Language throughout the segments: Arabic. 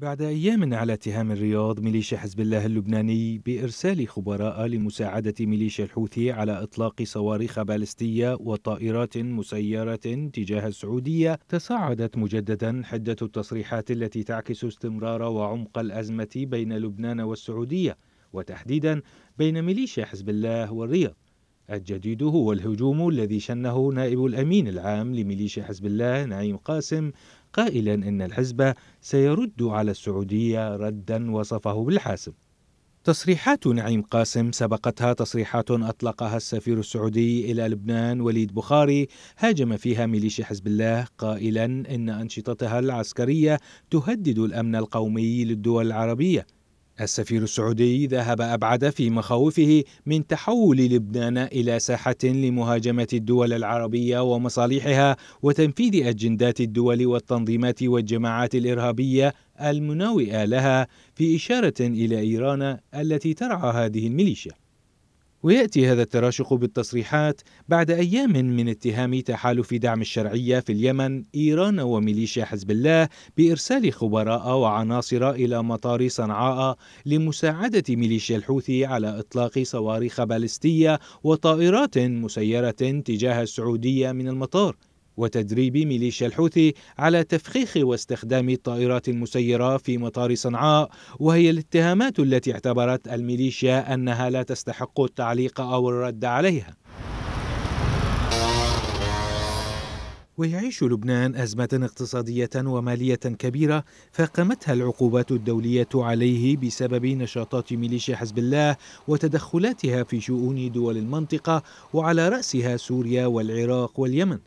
بعد أيام على اتهام الرياض ميليشيا حزب الله اللبناني بإرسال خبراء لمساعدة ميليشيا الحوثي على إطلاق صواريخ بالستية وطائرات مسيرة تجاه السعودية تصاعدت مجددا حدة التصريحات التي تعكس استمرار وعمق الأزمة بين لبنان والسعودية وتحديدا بين ميليشيا حزب الله والرياض الجديد هو الهجوم الذي شنه نائب الامين العام لميليشيا حزب الله نعيم قاسم قائلا إن الحزب سيرد على السعودية ردا وصفه بالحاسم تصريحات نعيم قاسم سبقتها تصريحات اطلقها السفير السعودي الى لبنان وليد بخاري هاجم فيها ميليشيا حزب الله قائلا ان انشطتها العسكريه تهدد الامن القومي للدول العربيه السفير السعودي ذهب أبعد في مخاوفه من تحول لبنان إلى ساحة لمهاجمة الدول العربية ومصالحها وتنفيذ أجندات الدول والتنظيمات والجماعات الإرهابية المناوئة لها في إشارة إلى إيران التي ترعى هذه الميليشيا وياتي هذا التراشق بالتصريحات بعد ايام من اتهام تحالف دعم الشرعيه في اليمن ايران وميليشيا حزب الله بارسال خبراء وعناصر الى مطار صنعاء لمساعده ميليشيا الحوثي على اطلاق صواريخ بالستيه وطائرات مسيره تجاه السعوديه من المطار وتدريب ميليشيا الحوثي على تفخيخ واستخدام الطائرات المسيرة في مطار صنعاء وهي الاتهامات التي اعتبرت الميليشيا أنها لا تستحق التعليق أو الرد عليها ويعيش لبنان أزمة اقتصادية ومالية كبيرة فاقمتها العقوبات الدولية عليه بسبب نشاطات ميليشيا حزب الله وتدخلاتها في شؤون دول المنطقة وعلى رأسها سوريا والعراق واليمن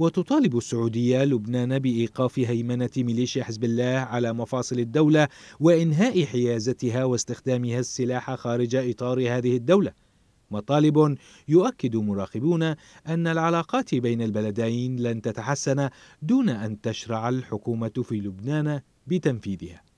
وتطالب السعودية لبنان بإيقاف هيمنة ميليشيا حزب الله على مفاصل الدولة وإنهاء حيازتها واستخدامها السلاح خارج إطار هذه الدولة مطالب يؤكد مراقبون أن العلاقات بين البلدين لن تتحسن دون أن تشرع الحكومة في لبنان بتنفيذها